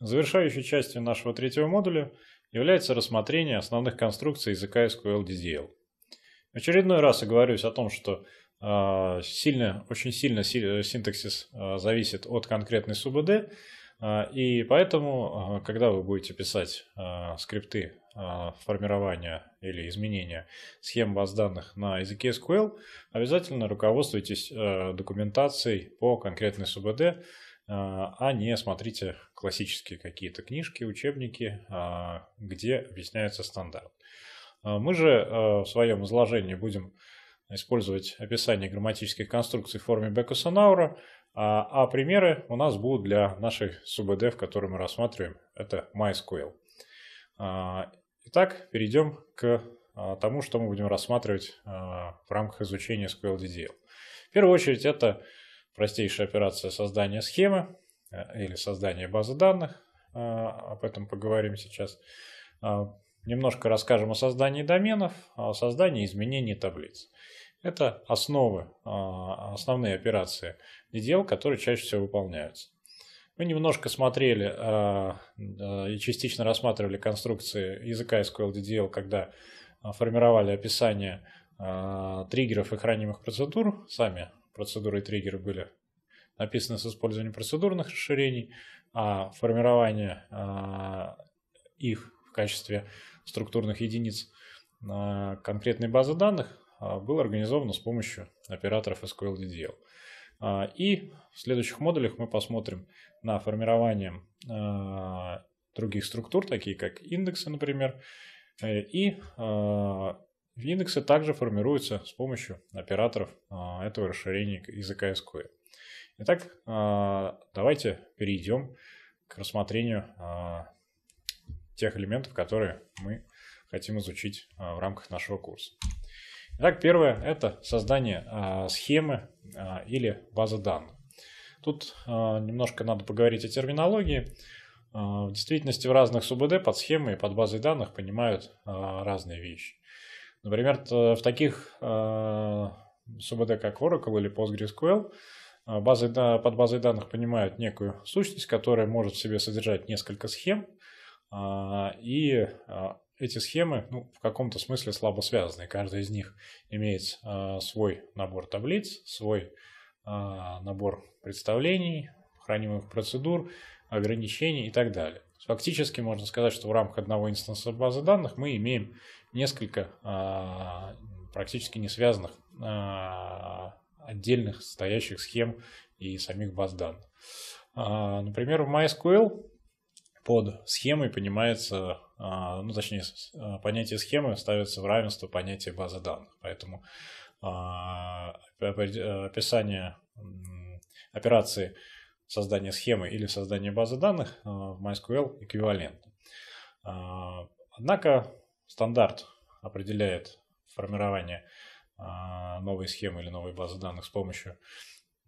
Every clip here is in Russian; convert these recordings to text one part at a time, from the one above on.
Завершающей частью нашего третьего модуля является рассмотрение основных конструкций языка SQL DDL. очередной раз оговорюсь о том, что э, сильно, очень сильно э, синтаксис э, зависит от конкретной СУБД, э, и поэтому, когда вы будете писать скрипты формирования или изменения схем баз данных на языке SQL, обязательно руководствуйтесь э, документацией по конкретной СУБД, а, а не смотрите классические какие-то книжки, учебники, а, где объясняется стандарт. А, мы же в своем изложении будем использовать описание грамматических конструкций в форме беккуса а примеры у нас будут для нашей СУБД, в которой мы рассматриваем, это MySQL. Итак, перейдем к тому, что мы будем рассматривать в рамках изучения SQL DDL. В первую очередь это простейшая операция создания схемы э, или создания базы данных. Э, об этом поговорим сейчас. Э, немножко расскажем о создании доменов, а о создании изменений таблиц. Это основы, основные операции дел, которые чаще всего выполняются. Мы немножко смотрели и частично рассматривали конструкции языка SQL DDL, когда формировали описание триггеров и хранимых процедур, сами процедуры и триггеры были написаны с использованием процедурных расширений, а формирование а, их в качестве структурных единиц конкретной базы данных а, было организовано с помощью операторов SQL DDL. А, и в следующих модулях мы посмотрим на формирование других структур, такие как индексы, например, э, и Индексы также формируются с помощью операторов а, этого расширения языка SQL. Итак, а, давайте перейдем к рассмотрению а, тех элементов, которые мы хотим изучить в рамках нашего курса. Итак, первое – это создание схемы или базы данных. Тут немножко надо поговорить о терминологии. В действительности в разных СУБД под схемой и под базой данных понимают разные вещи. Например, в таких а, СУБД, как Oracle или PostgreSQL, а, базы, под базой данных понимают некую сущность, которая может в себе содержать несколько схем, а, и эти схемы ну, в каком-то смысле слабо связаны. Каждая из них имеет свой набор таблиц, свой набор представлений, хранимых процедур, ограничений и так далее. Фактически можно сказать, что в рамках одного инстанса базы данных мы имеем несколько а, практически не связанных а, отдельных стоящих схем и самих баз данных. А, например, в MySQL под схемой понимается, ну точнее, понятие схемы ставится в равенство понятия базы данных. Поэтому описание операции создание схемы или в создании базы данных э, в MySQL эквивалентно. А, однако стандарт определяет формирование а, новой схемы или новой базы данных с помощью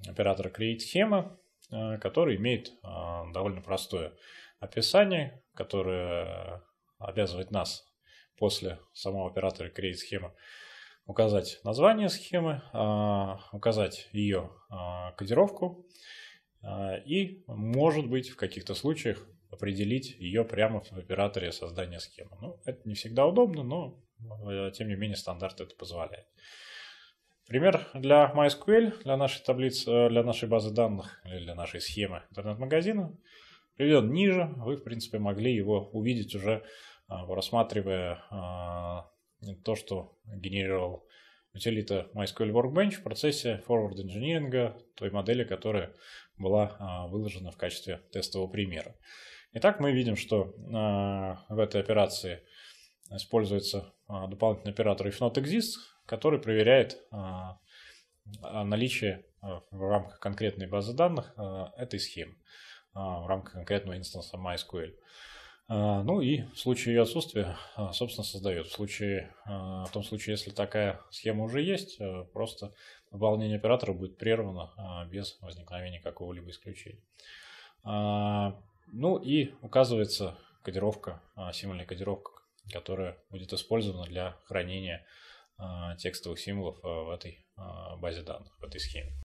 оператора create схема, который имеет а, довольно простое описание, которое обязывает нас после самого оператора create схема указать название схемы, указать ее кодировку, а, и, может быть, в каких-то случаях определить ее прямо в операторе создания схемы. Ну, это не всегда удобно, но, э, тем не менее, стандарт это позволяет. Пример для MySQL, для нашей таблицы, э, для нашей базы данных, или для нашей схемы интернет-магазина приведен ниже. Вы, в принципе, могли его увидеть уже, э, рассматривая то, что генерировал утилита MySQL Workbench в процессе forward engineering той модели, которая была а, выложена в качестве тестового примера. Итак, мы видим, что а, в этой операции используется а, дополнительный оператор ifNotExist, который проверяет наличие в рамках конкретной базы данных этой схемы, в рамках конкретного инстанса MySQL. А, ну и в случае ее отсутствия, а, собственно, создает. В, случае, а, в том случае, если такая схема уже есть, просто выполнение оператора будет прервано без возникновения какого-либо исключения. Ну и указывается кодировка, символьная кодировка, которая будет использована для хранения текстовых символов в этой базе данных, в этой схеме.